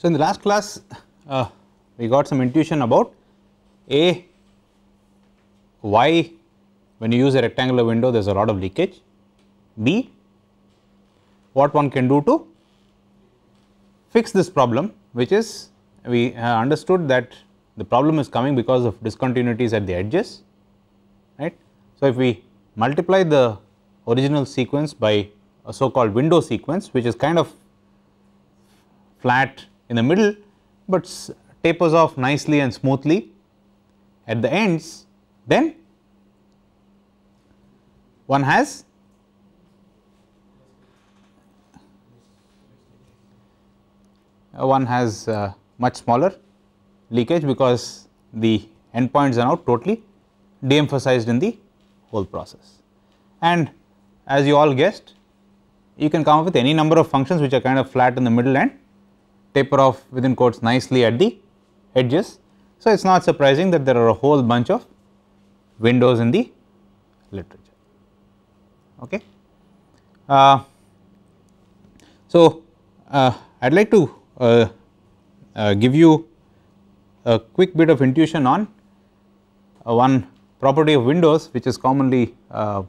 So, in the last class uh, we got some intuition about A why when you use a rectangular window there is a lot of leakage, B what one can do to fix this problem which is we uh, understood that the problem is coming because of discontinuities at the edges right. So, if we multiply the original sequence by a so called window sequence which is kind of flat in the middle, but tapers off nicely and smoothly at the ends, then one has uh, one has uh, much smaller leakage because the endpoints are now totally de-emphasized in the whole process. And as you all guessed, you can come up with any number of functions which are kind of flat in the middle and taper off within quotes nicely at the edges. So, it is not surprising that there are a whole bunch of windows in the literature. Okay. Uh, so, uh, I would like to uh, uh, give you a quick bit of intuition on uh, one property of windows which is commonly uh,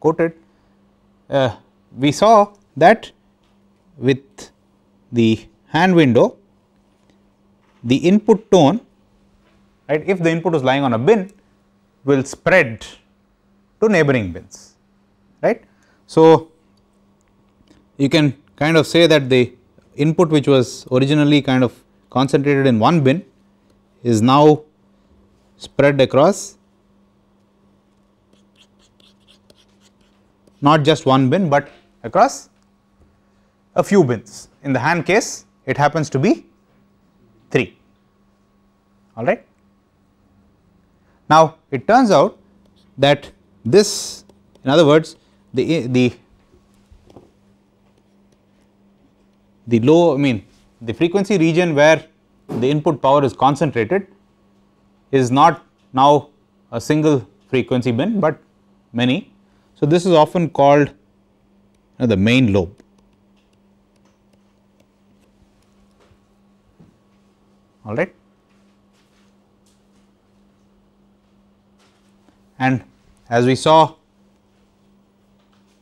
quoted. we saw that with the hand window, the input tone right if the input is lying on a bin will spread to neighboring bins right. So, you can kind of say that the input which was originally kind of concentrated in one bin is now spread across not just one bin, but across a few bins. In the hand case, it happens to be 3, all right. Now, it turns out that this, in other words, the, the, the low, I mean, the frequency region where the input power is concentrated is not now a single frequency bin, but many. So, this is often called you know, the main lobe. all right. And as we saw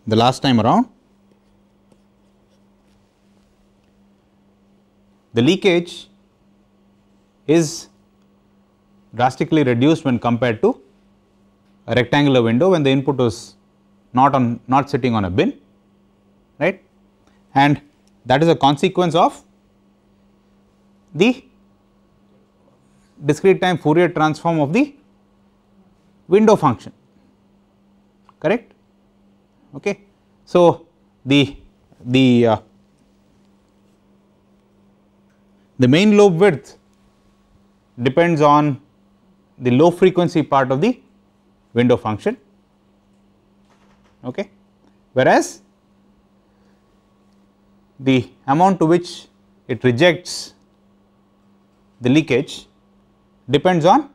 the last time around, the leakage is drastically reduced when compared to a rectangular window when the input was not on not sitting on a bin right and that is a consequence of the discrete time Fourier transform of the window function correct okay. So, the the uh, the main lobe width depends on the low frequency part of the window function okay whereas the amount to which it rejects the leakage depends on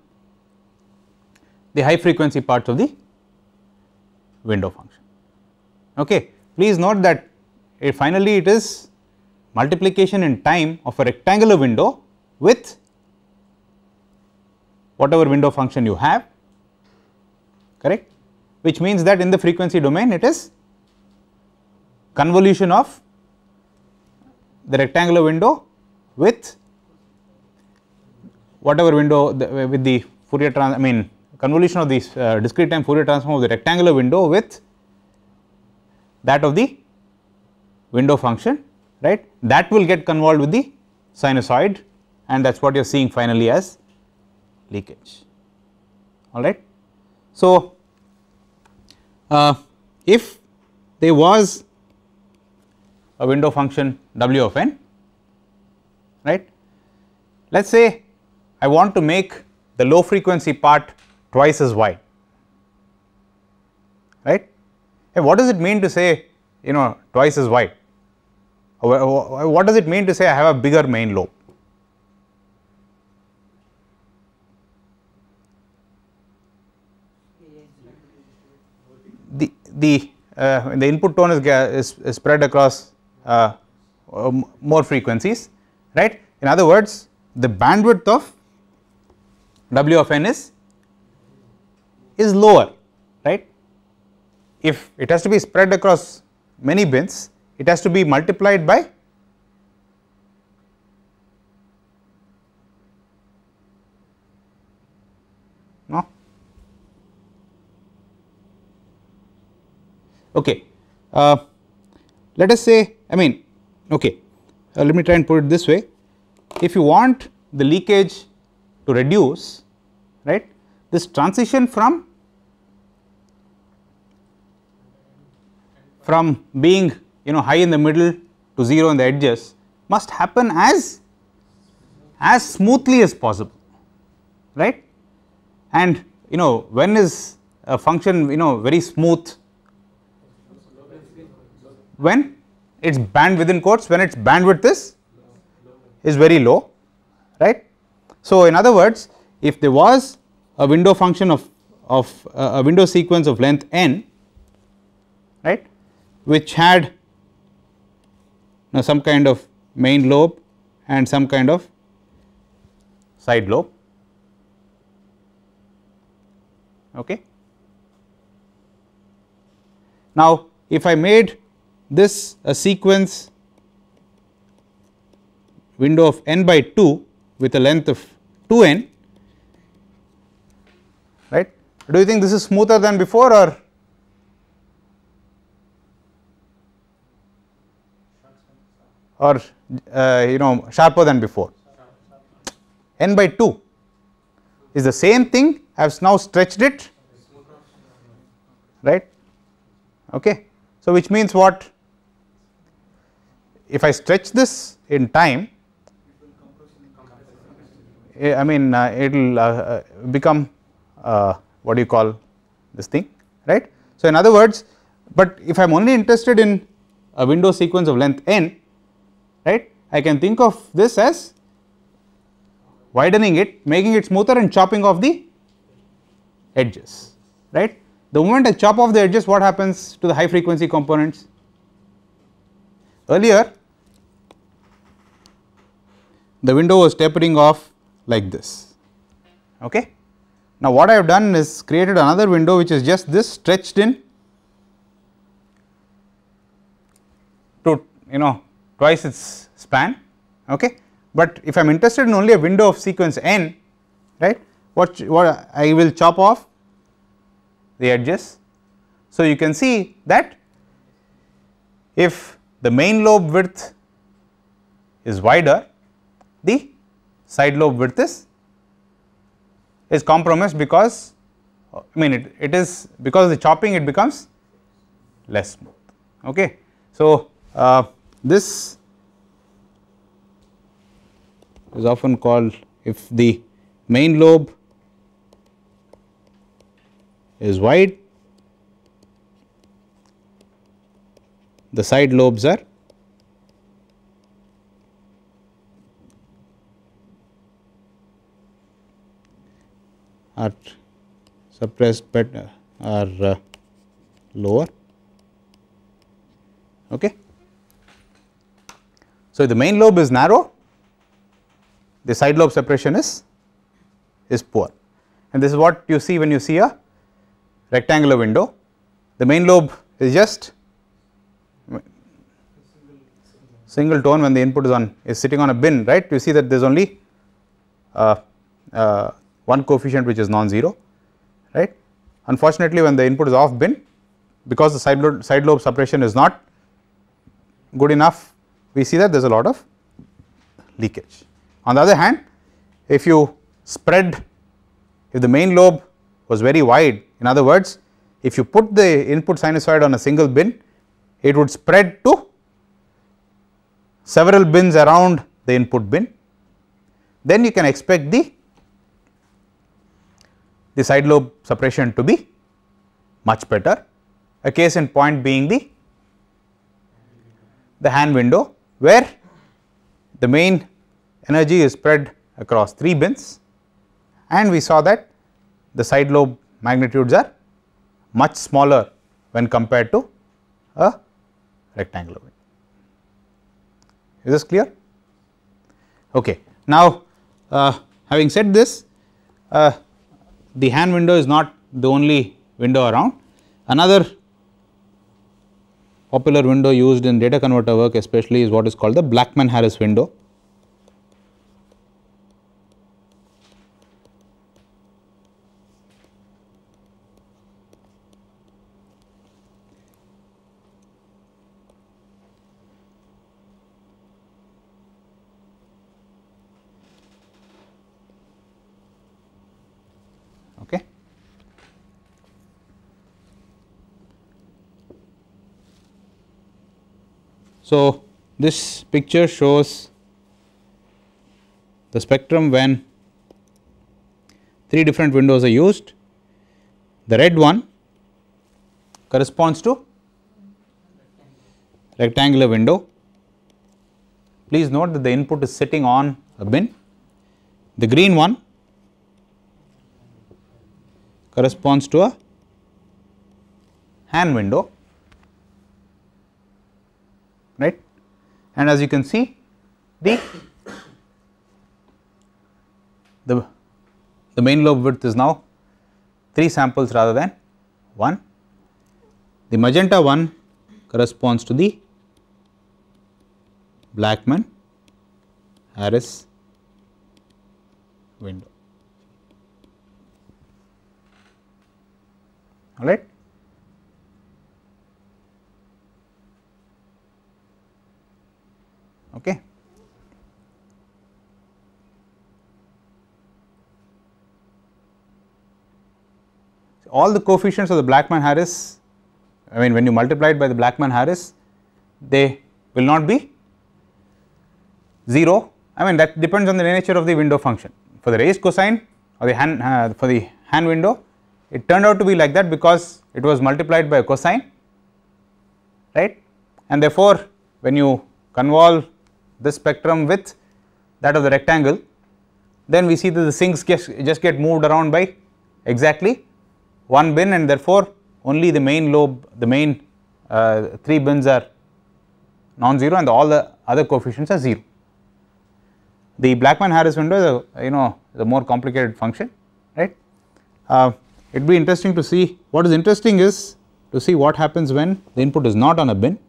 the high frequency parts of the window function. Okay. Please note that it finally it is multiplication in time of a rectangular window with whatever window function you have correct which means that in the frequency domain it is convolution of the rectangular window with whatever window the, with the Fourier trans I mean convolution of this uh, discrete time Fourier transform of the rectangular window with that of the window function right that will get convolved with the sinusoid and that is what you are seeing finally as leakage all right. So, uh, if there was a window function w of n right let us say I want to make the low frequency part twice as wide, right. And what does it mean to say you know twice as wide? What does it mean to say I have a bigger main lobe? The, the, uh, the input tone is, is, is spread across uh, uh more frequencies, right. In other words, the bandwidth of W of n is, is lower, right. If it has to be spread across many bins, it has to be multiplied by no. Okay. Uh, let us say, I mean, okay, uh, let me try and put it this way. If you want the leakage to reduce right this transition from from being you know high in the middle to 0 in the edges must happen as as smoothly as possible right and you know when is a function you know very smooth when its band within quotes when its bandwidth is is very low right so, in other words if there was a window function of, of uh, a window sequence of length n right which had you know, some kind of main lobe and some kind of side lobe okay. Now, if I made this a sequence window of n by 2 with a length of 2n right. Do you think this is smoother than before or or uh, you know sharper than before n by 2 is the same thing I have now stretched it right okay. So, which means what if I stretch this in time Eh, I mean uh, it will uh, uh, become what do you call this thing right. So, in other words, but if I am only interested in a window sequence of length n right I can think of this as widening it making it smoother and chopping off the edges right. The moment I chop off the edges what happens to the high frequency components earlier the window was tapering off like this. Okay? Now, what I have done is created another window which is just this stretched in to you know twice its span. Okay? But if I am interested in only a window of sequence n, right, what, what I will chop off the edges. So, you can see that if the main lobe width is wider, the side lobe width is is compromised because I mean it, it is because the chopping it becomes less smooth. Okay. So, uh, this is often called if the main lobe is wide the side lobes are are suppressed better uh, are uh, lower. Okay. So, the main lobe is narrow, the side lobe separation is, is poor and this is what you see when you see a rectangular window. The main lobe is just single tone when the input is on is sitting on a bin right you see that there is only uh, uh, one coefficient which is non-zero right. Unfortunately, when the input is off bin because the side lobe, side lobe suppression is not good enough we see that there is a lot of leakage. On the other hand if you spread if the main lobe was very wide in other words if you put the input sinusoid on a single bin it would spread to several bins around the input bin then you can expect the the side lobe suppression to be much better. A case in point being the, the hand window where the main energy is spread across 3 bins and we saw that the side lobe magnitudes are much smaller when compared to a rectangular window. Is this clear? Okay. Now, uh, having said this, uh, the hand window is not the only window around. Another popular window used in data converter work especially is what is called the Blackman-Harris window So, this picture shows the spectrum when three different windows are used. The red one corresponds to rectangular window. Please note that the input is sitting on a bin. The green one corresponds to a hand window right and as you can see the the, the main lobe width is now 3 samples rather than 1. The magenta one corresponds to the Blackman Harris window. All right. Okay. all the coefficients of the Blackman-Harris, I mean when you multiply it by the Blackman-Harris, they will not be 0, I mean that depends on the nature of the window function. For the raised cosine or the hand, uh, for the hand window, it turned out to be like that because it was multiplied by a cosine, right. And therefore, when you convolve this spectrum with that of the rectangle, then we see that the sinks gets, just get moved around by exactly one bin and therefore, only the main lobe, the main uh, 3 bins are non-zero and all the other coefficients are 0. The Blackman-Harris window is a, you know the more complicated function right. Uh, it would be interesting to see what is interesting is to see what happens when the input is not on a bin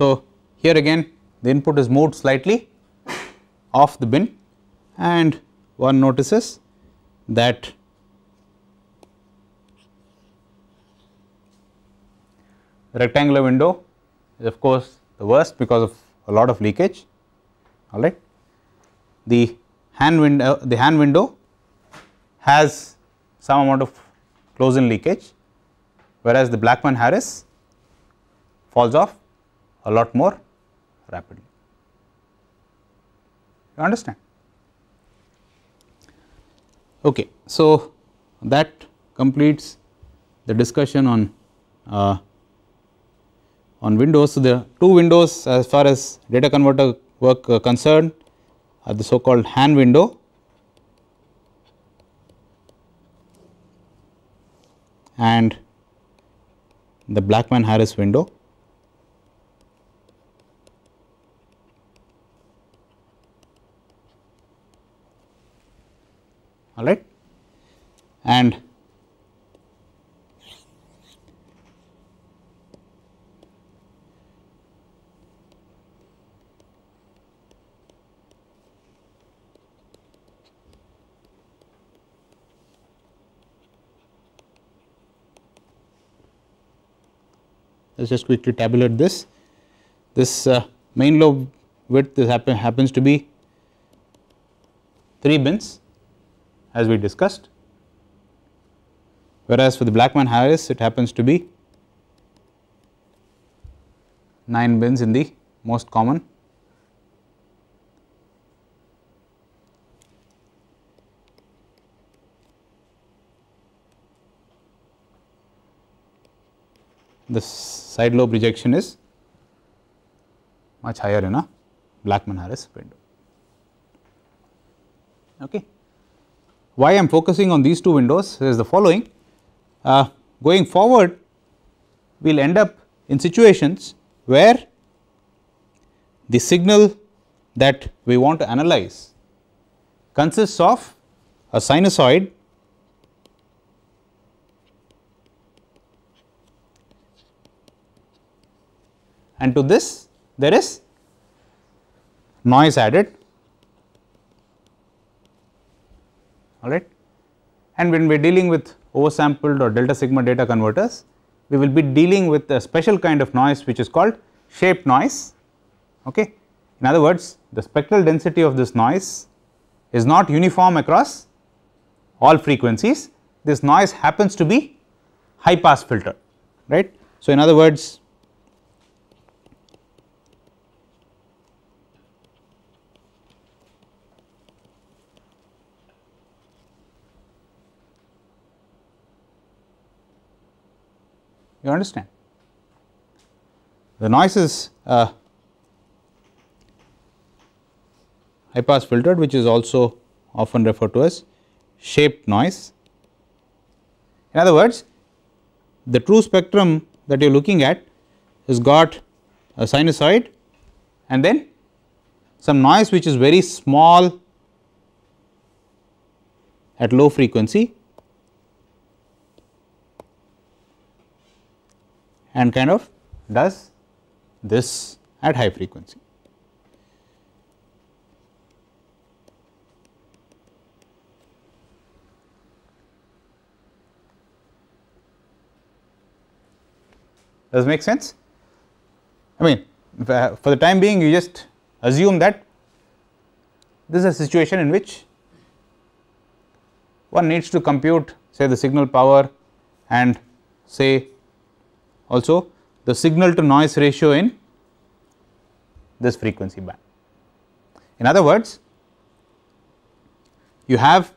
So, here again the input is moved slightly off the bin and one notices that rectangular window is of course the worst because of a lot of leakage all right the hand window uh, the hand window has some amount of close in leakage whereas the blackman harris falls off a lot more rapidly. You understand? Okay. So, that completes the discussion on uh, on windows. So, the two windows as far as data converter work uh, concerned are the so called hand window and the Blackman Harris window. all right and let us just quickly tabulate this. This uh, main lobe width this happen, happens to be 3 bins as we discussed whereas for the Blackman-Harris it happens to be 9 bins in the most common. The side lobe rejection is much higher in a Blackman-Harris window. Okay. Why I am focusing on these two windows is the following. Uh, going forward, we will end up in situations where the signal that we want to analyze consists of a sinusoid and to this there is noise added all right. And when we are dealing with oversampled or delta sigma data converters, we will be dealing with a special kind of noise which is called shape noise. Okay. In other words, the spectral density of this noise is not uniform across all frequencies, this noise happens to be high pass filter, right. So, in other words, you understand. The noise is uh, high pass filtered which is also often referred to as shaped noise. In other words, the true spectrum that you are looking at has got a sinusoid and then some noise which is very small at low frequency and kind of does this at high frequency. Does make sense? I mean, uh, for the time being, you just assume that this is a situation in which one needs to compute say the signal power and say also the signal to noise ratio in this frequency band. In other words, you have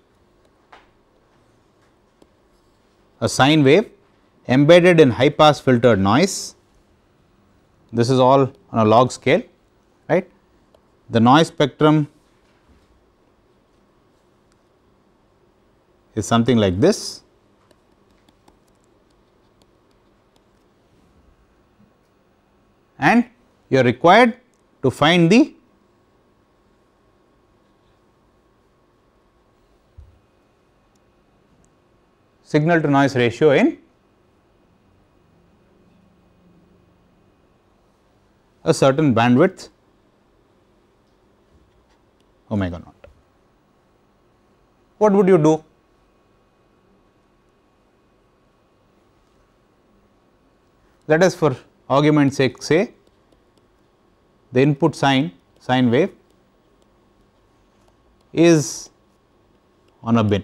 a sine wave embedded in high pass filtered noise. This is all on a log scale, right. The noise spectrum is something like this and you are required to find the signal to noise ratio in a certain bandwidth omega naught. What would you do? Let us for Arguments x a say the input sine sine wave is on a bin.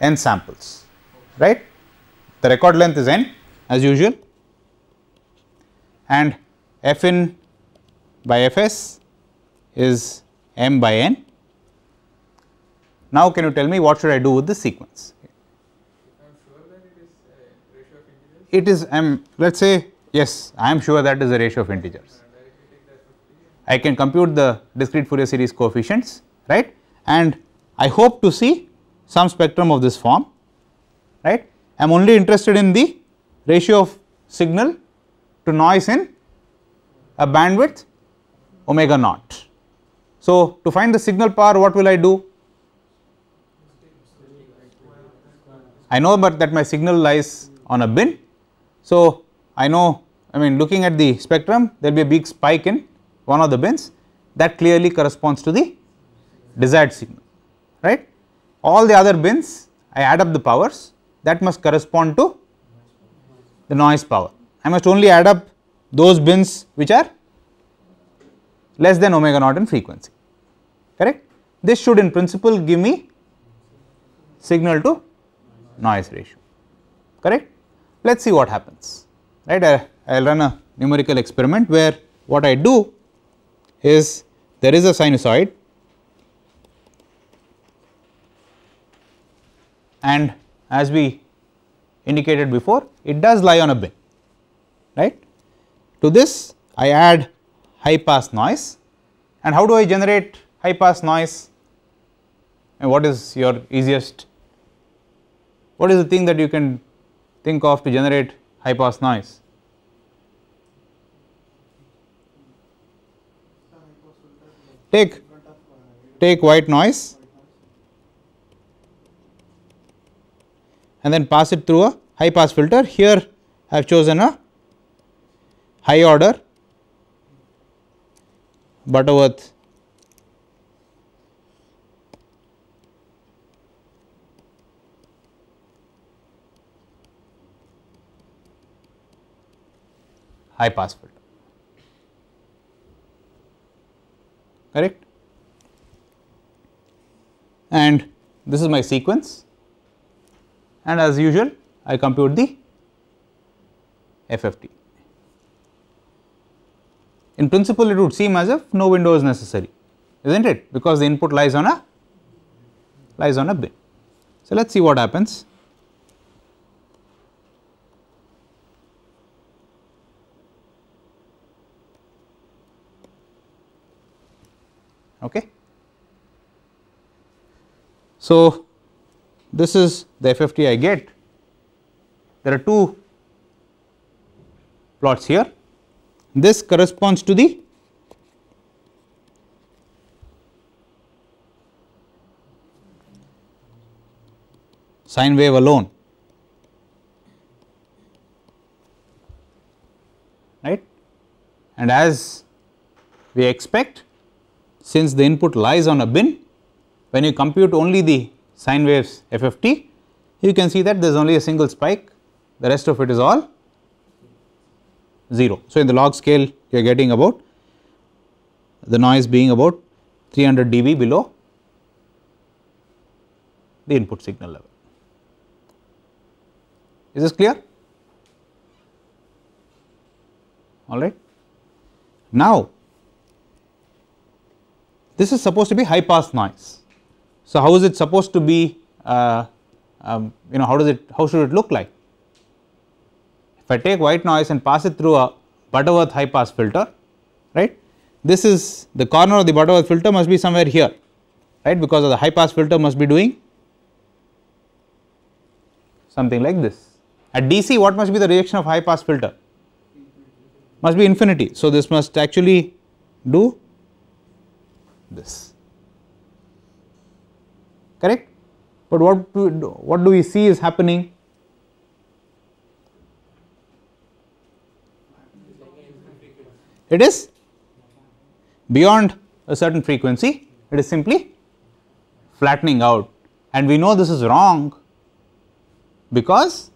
n samples, right. The record length is n as usual and f in by f s is m by n. Now, can you tell me what should I do with this sequence? it is I am let us say yes I am sure that is the ratio of integers. I can compute the discrete Fourier series coefficients right and I hope to see some spectrum of this form right. I am only interested in the ratio of signal to noise in a bandwidth omega naught. So, to find the signal power what will I do? I know but that my signal lies on a bin. So, I know I mean looking at the spectrum there will be a big spike in one of the bins that clearly corresponds to the desired signal right all the other bins I add up the powers that must correspond to the noise power. I must only add up those bins which are less than omega naught in frequency correct. This should in principle give me signal to noise ratio correct. Let us see what happens right I will run a numerical experiment where what I do is there is a sinusoid and as we indicated before it does lie on a bin right. To this I add high pass noise and how do I generate high pass noise and what is your easiest what is the thing that you can think of to generate high pass noise? Take, take white noise and then pass it through a high pass filter. Here I have chosen a high order Butterworth high pass filter. Correct? And this is my sequence and as usual I compute the FFT. In principle it would seem as if no window is necessary is not it because the input lies on a lies on a bin. So, let us see what happens. Okay. So, this is the FFT I get. There are two plots here. This corresponds to the sine wave alone, right. And as we expect, since the input lies on a bin, when you compute only the sine waves FFT, you can see that there is only a single spike, the rest of it is all 0. So, in the log scale you are getting about the noise being about 300 dB below the input signal level. Is this clear? All right. Now, this is supposed to be high pass noise so, how is it supposed to be uh, um, you know how does it how should it look like? If I take white noise and pass it through a Butterworth high pass filter right this is the corner of the Butterworth filter must be somewhere here right because of the high pass filter must be doing something like this. At DC what must be the reaction of high pass filter? Must be infinity. So, this must actually do this correct. But what, what do we see is happening? It is beyond a certain frequency, it is simply flattening out and we know this is wrong because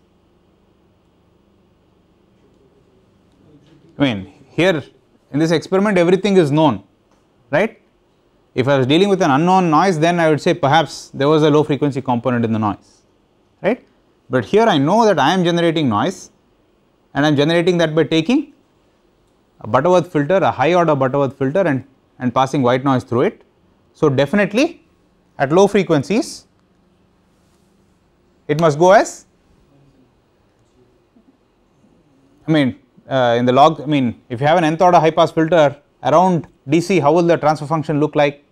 I mean here in this experiment everything is known right if I was dealing with an unknown noise then I would say perhaps there was a low frequency component in the noise, right. But here I know that I am generating noise and I am generating that by taking a Butterworth filter, a high order Butterworth filter and, and passing white noise through it. So, definitely at low frequencies it must go as I mean uh, in the log I mean if you have an nth order high pass filter around DC how will the transfer function look like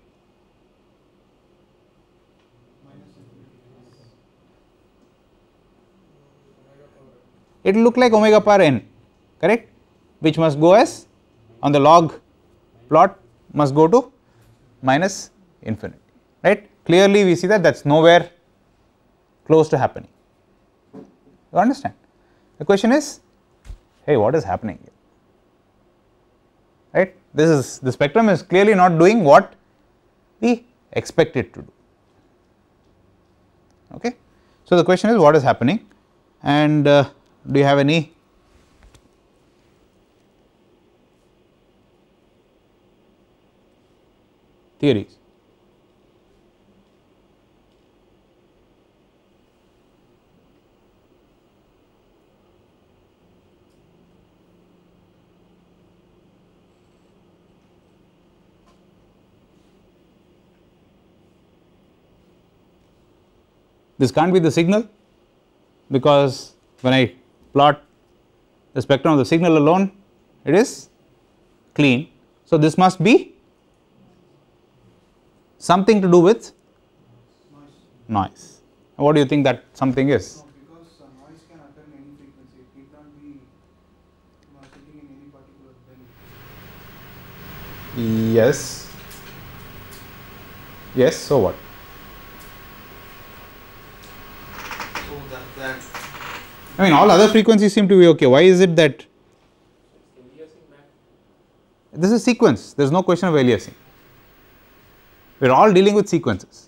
it will look like omega power n correct which must go as on the log plot must go to minus infinity right clearly we see that that is nowhere close to happening you understand the question is hey what is happening here right this is the spectrum is clearly not doing what we expect it to do okay so the question is what is happening and uh, do you have any? theories. This can't be the signal because when I plot the spectrum of the signal alone it is clean. So, this must be something to do with noise. noise. What do you think that something is? Yes. Yes, so what? So that, that I mean all other frequencies seem to be okay. Why is it that this is sequence, there is no question of aliasing. We are all dealing with sequences.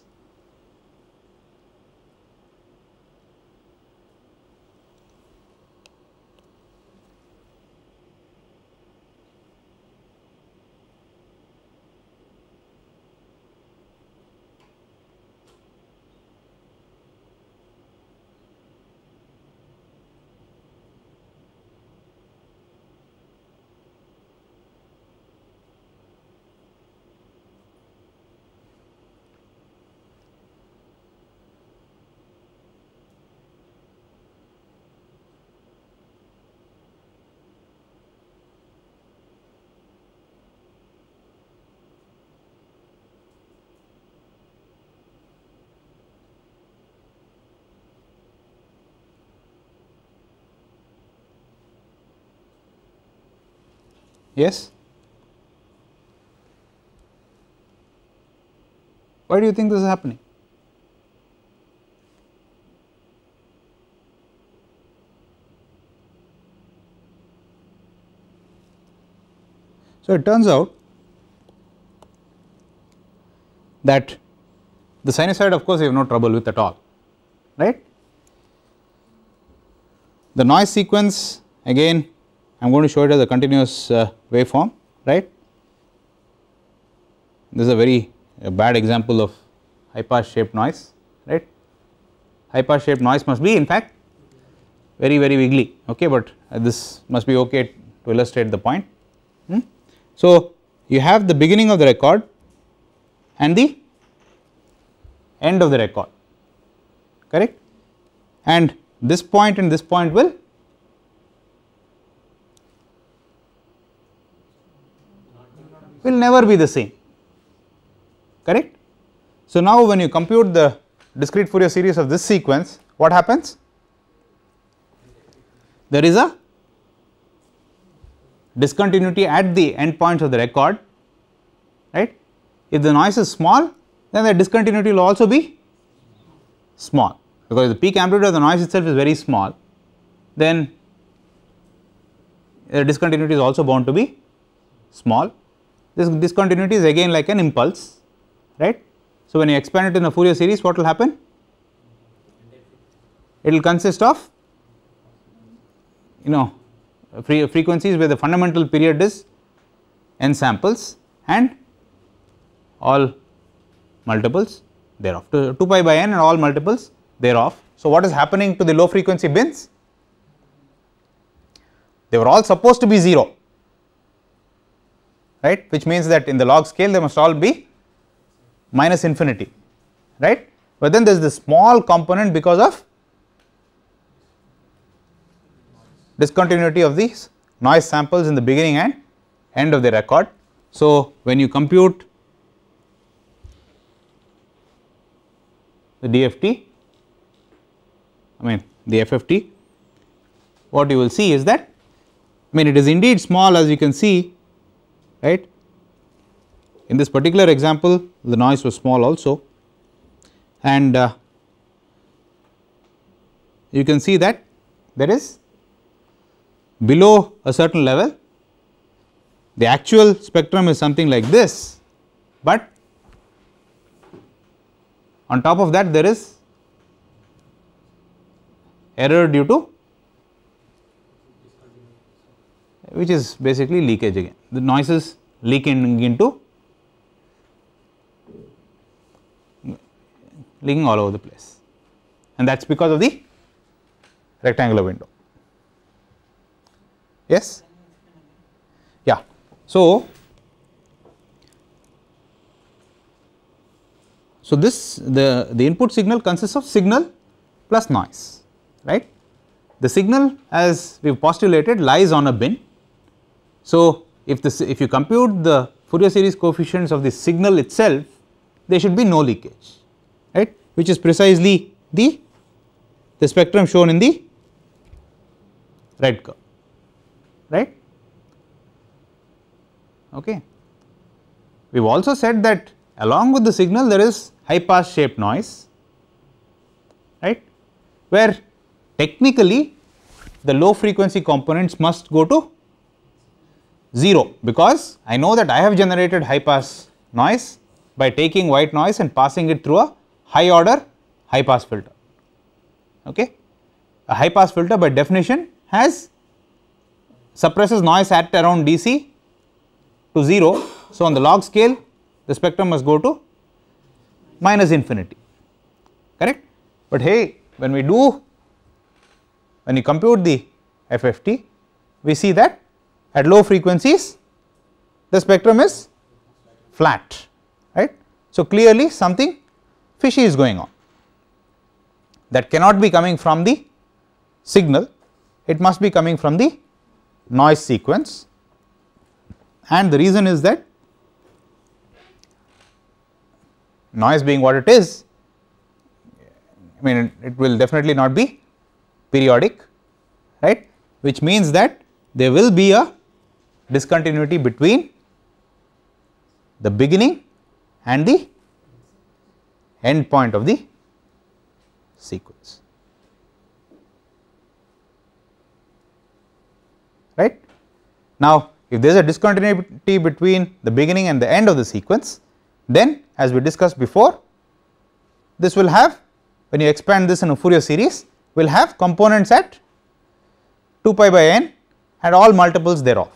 Yes? Why do you think this is happening? So, it turns out that the sinusoid of course you have no trouble with at all, right. The noise sequence again I am going to show it as a continuous uh, waveform right. This is a very a bad example of high pass shape noise right. High pass shape noise must be in fact very very wiggly okay but uh, this must be okay to illustrate the point. Hmm. So, you have the beginning of the record and the end of the record correct and this point and this point will will never be the same correct. So, now when you compute the discrete Fourier series of this sequence what happens? There is a discontinuity at the end points of the record right. If the noise is small then the discontinuity will also be small because the peak amplitude of the noise itself is very small then the discontinuity is also bound to be small this discontinuity is again like an impulse, right. So, when you expand it in a Fourier series, what will happen? It will consist of you know fre frequencies where the fundamental period is n samples and all multiples thereof 2 pi by n and all multiples thereof. So, what is happening to the low frequency bins? They were all supposed to be 0 right which means that in the log scale they must all be minus infinity right but then there is this small component because of discontinuity of these noise samples in the beginning and end of the record. So, when you compute the DFT I mean the FFT what you will see is that I mean it is indeed small as you can see right. In this particular example the noise was small also and uh, you can see that there is below a certain level the actual spectrum is something like this, but on top of that there is error due to which is basically leakage again. The noise is leaking into leaking all over the place and that is because of the rectangular window. Yes? Yeah. So, so this the, the input signal consists of signal plus noise, right. The signal as we have postulated lies on a bin so, if this if you compute the Fourier series coefficients of the signal itself there should be no leakage right which is precisely the the spectrum shown in the red curve right okay we have also said that along with the signal there is high pass shape noise right where technically the low frequency components must go to 0 because I know that I have generated high pass noise by taking white noise and passing it through a high order high pass filter. Okay. A high pass filter by definition has suppresses noise at around DC to 0. So, on the log scale the spectrum must go to minus infinity correct. But hey when we do when you compute the FFT we see that at low frequencies the spectrum is flat right. So, clearly something fishy is going on that cannot be coming from the signal it must be coming from the noise sequence and the reason is that noise being what it is I mean it, will definitely not be periodic right which means that there will be a discontinuity between the beginning and the end point of the sequence. Right? Now, if there is a discontinuity between the beginning and the end of the sequence, then as we discussed before, this will have when you expand this in a Fourier series, will have components at 2 pi by n and all multiples thereof.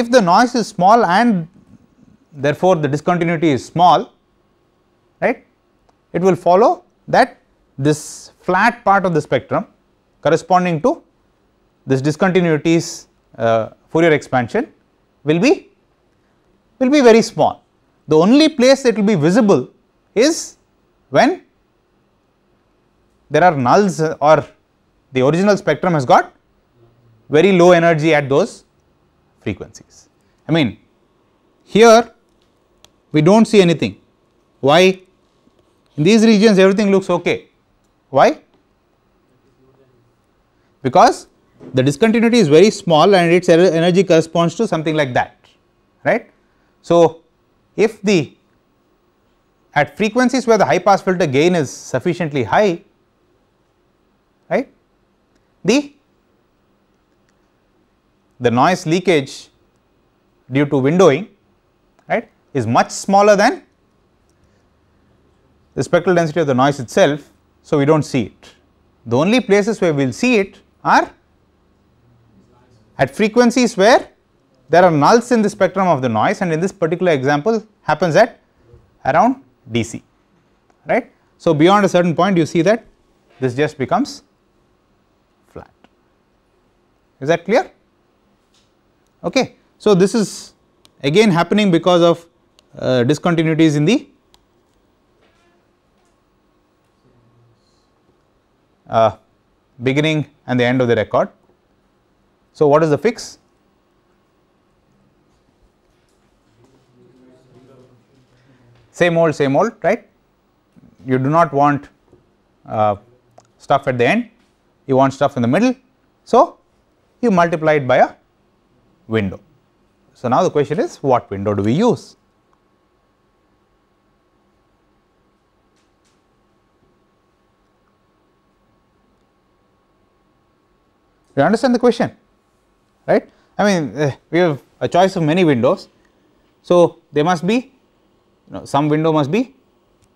If the noise is small and therefore, the discontinuity is small, right, it will follow that this flat part of the spectrum corresponding to this discontinuities uh, Fourier expansion will be will be very small. The only place it will be visible is when there are nulls or the original spectrum has got very low energy at those frequencies. I mean here we do not see anything. Why? In these regions everything looks okay. Why? Because the discontinuity is very small and its energy corresponds to something like that, right. So, if the at frequencies where the high pass filter gain is sufficiently high, right, the the noise leakage due to windowing right is much smaller than the spectral density of the noise itself. So, we do not see it. The only places where we will see it are at frequencies where there are nulls in the spectrum of the noise and in this particular example happens at around DC right. So, beyond a certain point you see that this just becomes flat. Is that clear? Okay. So, this is again happening because of uh, discontinuities in the uh, beginning and the end of the record. So, what is the fix? Same old, same old, right? You do not want uh, stuff at the end, you want stuff in the middle. So, you multiply it by a window. So, now the question is what window do we use? you understand the question? Right? I mean, eh, we have a choice of many windows. So, there must be, you know, some window must be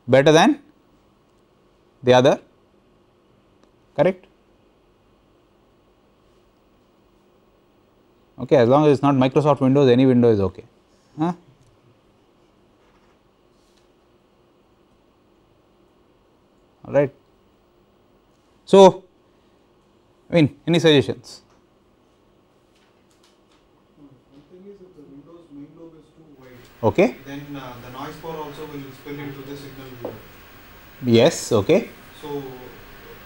better than the other, correct? okay as long as it is not Microsoft Windows any window is okay. Huh? All right. So, I mean any suggestions? Okay. Then uh, the noise floor also will spill into the signal Yes, okay. So,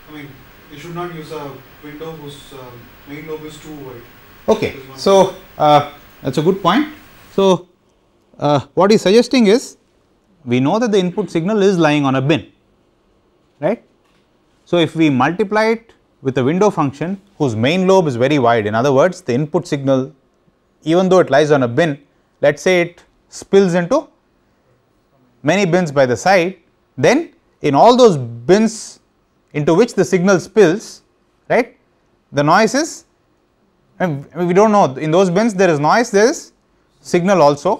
I mean, you should not use a window whose uh, main lobe is too wide. Okay, so uh, that is a good point. So, uh, what he is suggesting is we know that the input signal is lying on a bin, right. So, if we multiply it with a window function whose main lobe is very wide, in other words the input signal even though it lies on a bin, let us say it spills into many bins by the side, then in all those bins into which the signal spills, right, the noise is and we do not know in those bins there is noise there is signal also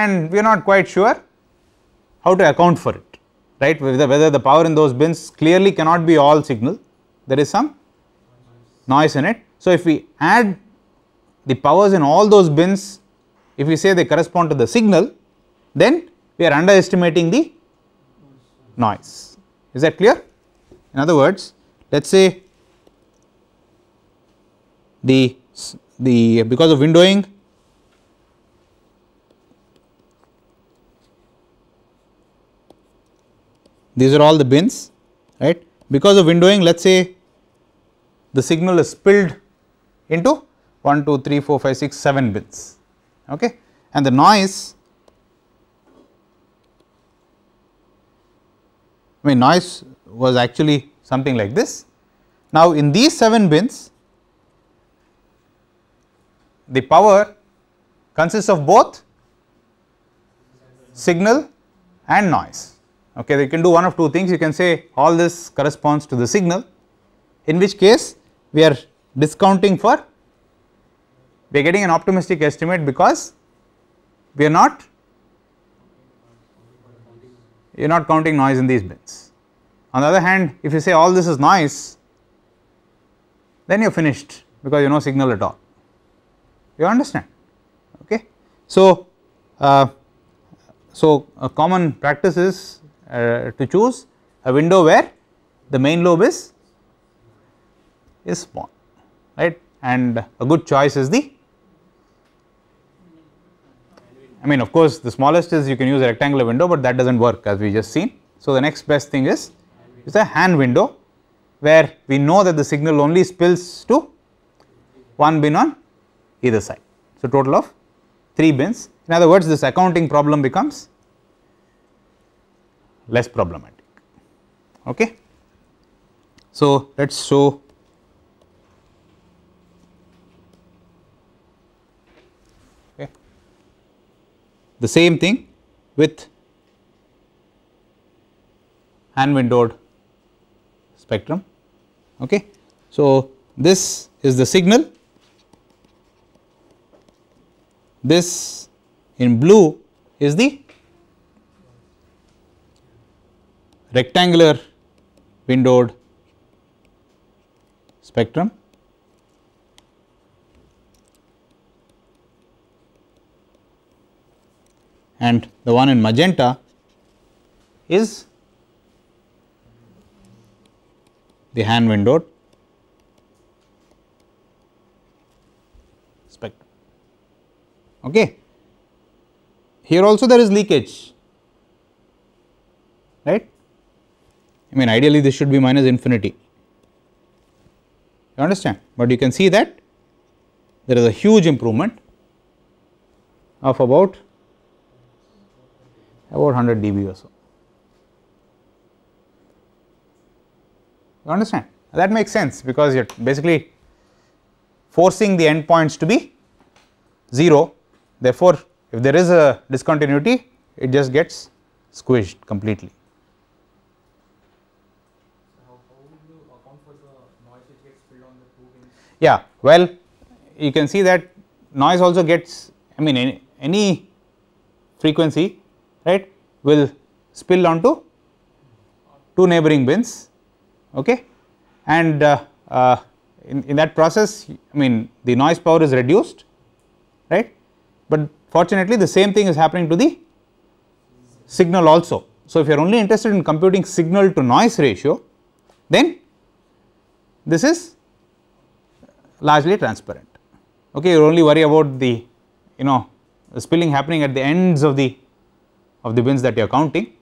and we are not quite sure how to account for it right whether, whether the power in those bins clearly cannot be all signal there is some noise in it. So, if we add the powers in all those bins if we say they correspond to the signal then we are underestimating the noise is that clear in other words let us say the, the because of windowing these are all the bins right because of windowing let us say the signal is spilled into 1 2 3 4 5 6 7 bins okay and the noise I mean noise was actually something like this now in these 7 bins the power consists of both signal and noise. Okay, you can do one of two things, you can say all this corresponds to the signal, in which case we are discounting for, we are getting an optimistic estimate because we are not, you are not counting noise in these bins. On the other hand, if you say all this is noise, then you are finished because you know signal at all you understand okay. So, uh, so a common practice is uh, to choose a window where the main lobe is is small right and a good choice is the I mean of course the smallest is you can use a rectangular window but that does not work as we just seen. So, the next best thing is is a hand window where we know that the signal only spills to one bin on either side. So, total of 3 bins. In other words, this accounting problem becomes less problematic. Okay. So, let us show okay. the same thing with hand windowed spectrum. Okay. So, this is the signal This in blue is the rectangular windowed spectrum. and the one in magenta is the hand windowed okay. Here also there is leakage, right. I mean ideally this should be minus infinity, you understand, but you can see that there is a huge improvement of about about 100 dB or so. You understand? That makes sense because you are basically forcing the endpoints to be 0 Therefore, if there is a discontinuity, it just gets squished completely. Yeah, well, you can see that noise also gets, I mean, any, any frequency, right, will spill onto two neighboring bins, okay, and uh, uh, in, in that process, I mean, the noise power is reduced, right, but fortunately the same thing is happening to the signal also. So, if you are only interested in computing signal to noise ratio then this is largely transparent okay you only worry about the you know the spilling happening at the ends of the of the bins that you are counting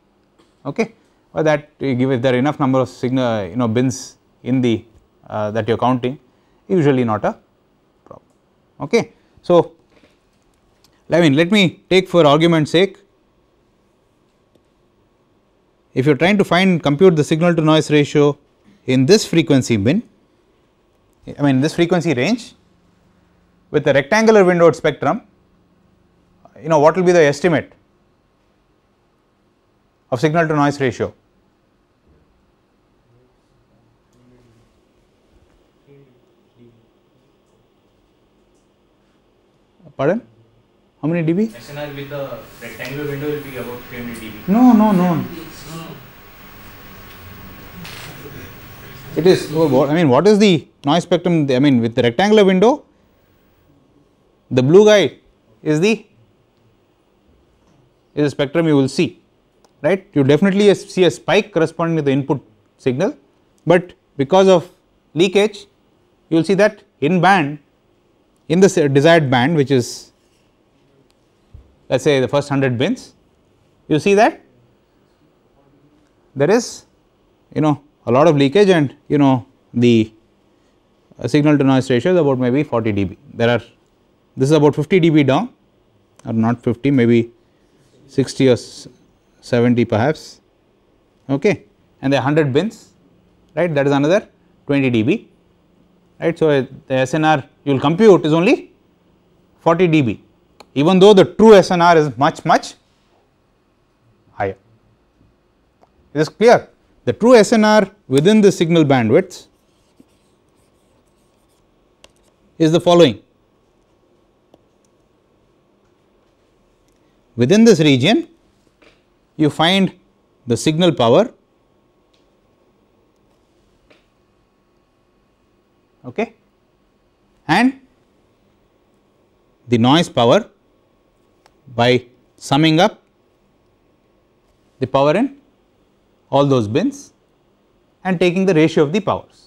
okay or that you give if there are enough number of signal you know bins in the uh, that you are counting usually not a problem okay so I mean let me take for argument's sake, if you are trying to find compute the signal to noise ratio in this frequency bin, I mean this frequency range with a rectangular windowed spectrum, you know what will be the estimate of signal to noise ratio? Pardon? How many dB? SNR with the rectangular window will be about 300 dB. No, no, no. It is, oh, I mean, what is the noise spectrum? I mean, with the rectangular window, the blue guy is the is the spectrum you will see, right? You definitely see a spike corresponding to the input signal, but because of leakage, you will see that in band, in the desired band, which is let us say the first 100 bins you see that there is you know a lot of leakage and you know the uh, signal to noise ratio is about maybe 40 dB there are this is about 50 dB down or not 50 maybe 60 or 70 perhaps okay and the 100 bins right that is another 20 dB right so the SNR you will compute is only 40 dB even though the true SNR is much much higher. it is clear? The true SNR within the signal bandwidth is the following. Within this region you find the signal power okay and the noise power by summing up the power in all those bins and taking the ratio of the powers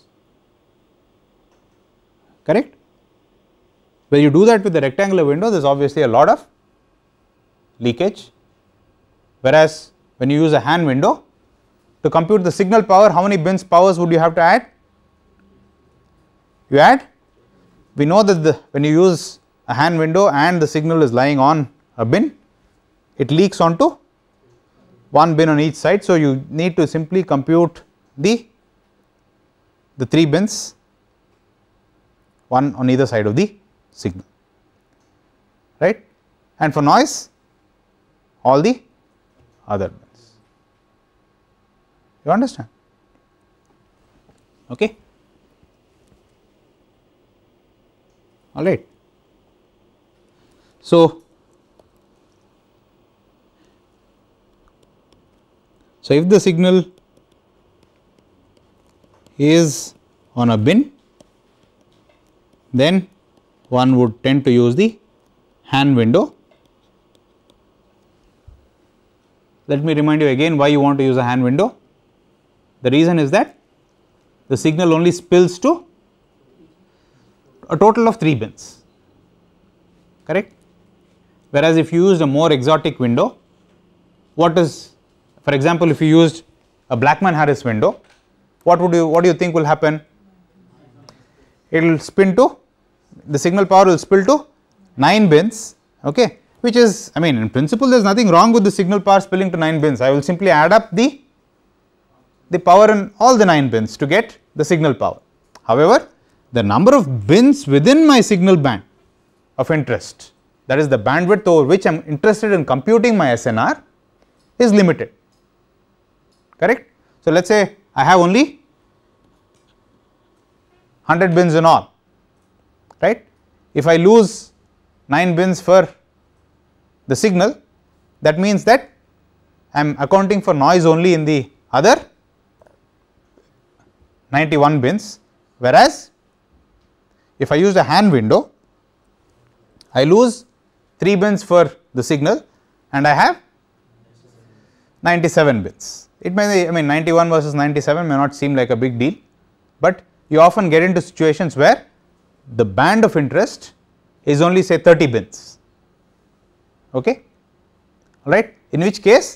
correct. When you do that with the rectangular window there is obviously a lot of leakage whereas when you use a hand window to compute the signal power how many bins powers would you have to add? You add we know that the when you use a hand window and the signal is lying on a bin, it leaks onto one bin on each side. So, you need to simply compute the, the 3 bins one on either side of the signal right and for noise all the other bins. You understand? Okay. All right. So, So, if the signal is on a bin, then one would tend to use the hand window. Let me remind you again why you want to use a hand window. The reason is that the signal only spills to a total of 3 bins, correct. Whereas, if you used a more exotic window, what is for example, if you used a Blackman-Harris window, what would you, what do you think will happen? It will spin to, the signal power will spill to 9 bins, okay, which is, I mean, in principle, there is nothing wrong with the signal power spilling to 9 bins. I will simply add up the, the power in all the 9 bins to get the signal power. However, the number of bins within my signal band of interest, that is the bandwidth over which I am interested in computing my SNR is limited correct. So, let us say I have only 100 bins in all, right. If I lose 9 bins for the signal, that means that I am accounting for noise only in the other 91 bins, whereas if I use a hand window, I lose 3 bins for the signal and I have 97 bits. It may I mean 91 versus 97 may not seem like a big deal, but you often get into situations where the band of interest is only say 30 bits okay all right in which case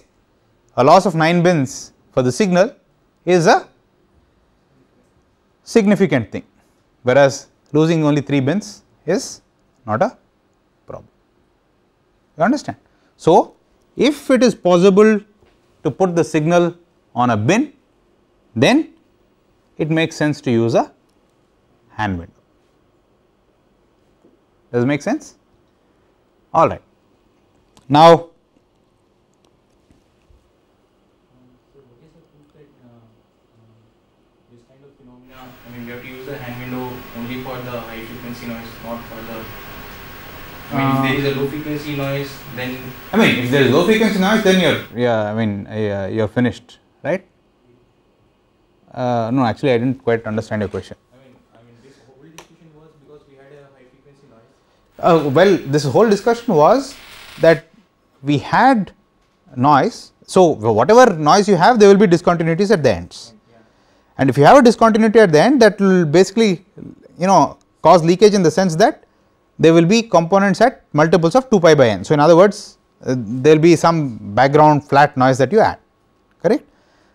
a loss of 9 bins for the signal is a significant thing whereas losing only 3 bins is not a problem you understand so if it is possible to put the signal on a bin, then it makes sense to use a hand window. Does it make sense? All right. Now, If there is low frequency noise, then you're yeah, I mean uh, you're finished, right? Uh, no, actually, I didn't quite understand your question. I mean, I mean, this whole discussion was because we had a high frequency noise. Uh, well, this whole discussion was that we had noise. So, whatever noise you have, there will be discontinuities at the ends. Yeah. And if you have a discontinuity at the end, that will basically, you know, cause leakage in the sense that there will be components at multiples of 2 pi by n. So, in other words, uh, there will be some background flat noise that you add correct.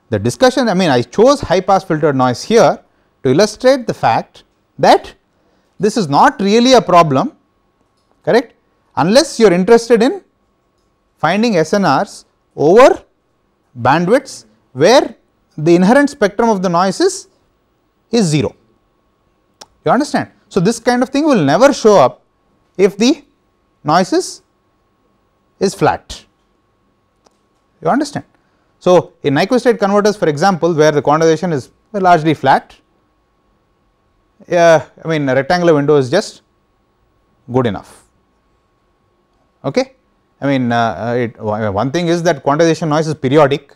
The discussion I mean I chose high pass filtered noise here to illustrate the fact that this is not really a problem correct unless you are interested in finding SNRs over bandwidths where the inherent spectrum of the noise is, is 0 you understand. So, this kind of thing will never show up if the noise is is flat. You understand? So, in Nyquist state converters for example, where the quantization is largely flat, uh, I mean rectangular window is just good enough. Okay? I mean, uh, uh it, one thing is that quantization noise is periodic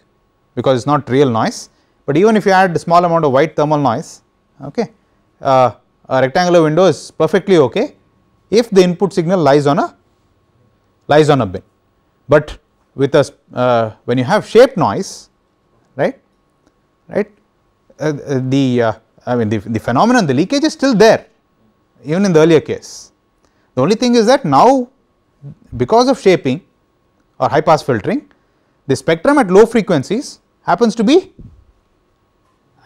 because it is not real noise, but even if you add a small amount of white thermal noise, okay, uh, a rectangular window is perfectly okay if the input signal lies on a lies on a bin, but with a uh, when you have shape noise right right uh, uh, the uh, I mean the, the phenomenon the leakage is still there even in the earlier case. The only thing is that now because of shaping or high pass filtering the spectrum at low frequencies happens to be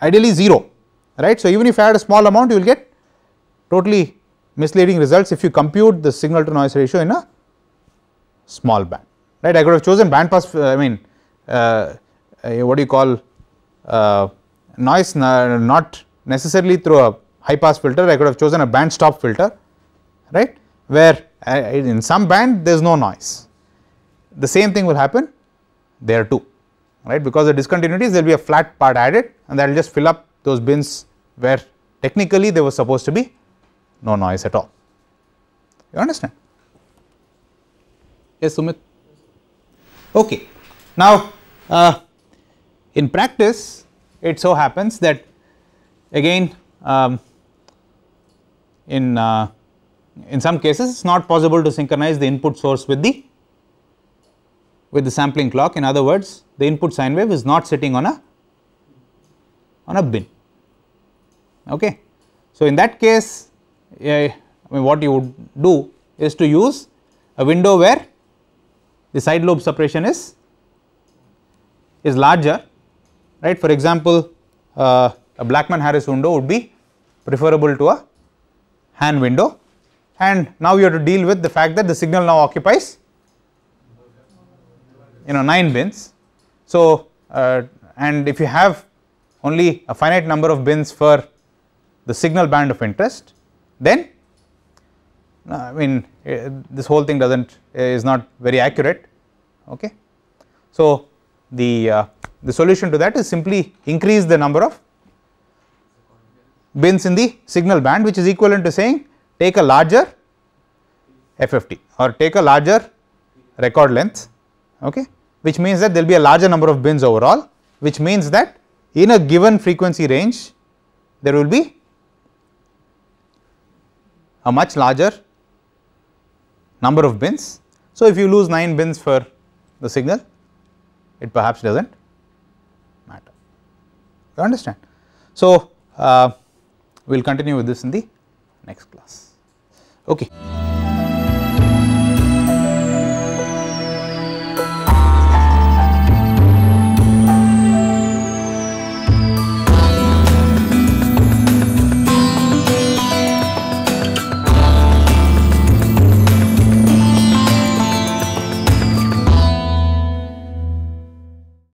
ideally 0 right. So, even if I had a small amount you will get totally misleading results if you compute the signal to noise ratio in a small band right I could have chosen band pass uh, I mean uh, uh, what do you call uh, noise uh, not necessarily through a high pass filter I could have chosen a band stop filter right where in some band there is no noise the same thing will happen there too right because the discontinuities there will be a flat part added and that will just fill up those bins where technically there was supposed to be no noise at all you understand Yes, Sumit. Okay. Now, uh, in practice, it so happens that again um, in uh, in some cases it's not possible to synchronize the input source with the with the sampling clock in other words the input sine wave is not sitting on a on a bin okay so in that case uh, I mean what you would do is to use a window where the side lobe suppression is is larger right. For example, uh, a Blackman-Harris window would be preferable to a Han window and now you have to deal with the fact that the signal now occupies you know 9 bins. So, uh, and if you have only a finite number of bins for the signal band of interest then I mean eh, this whole thing does not eh, is not very accurate okay. So, the uh, the solution to that is simply increase the number of bins in the signal band which is equivalent to saying take a larger FFT or take a larger record length okay which means that there will be a larger number of bins overall which means that in a given frequency range there will be a much larger number of bins. So, if you lose 9 bins for the signal, it perhaps does not matter, you understand. So, uh, we will continue with this in the next class. Okay.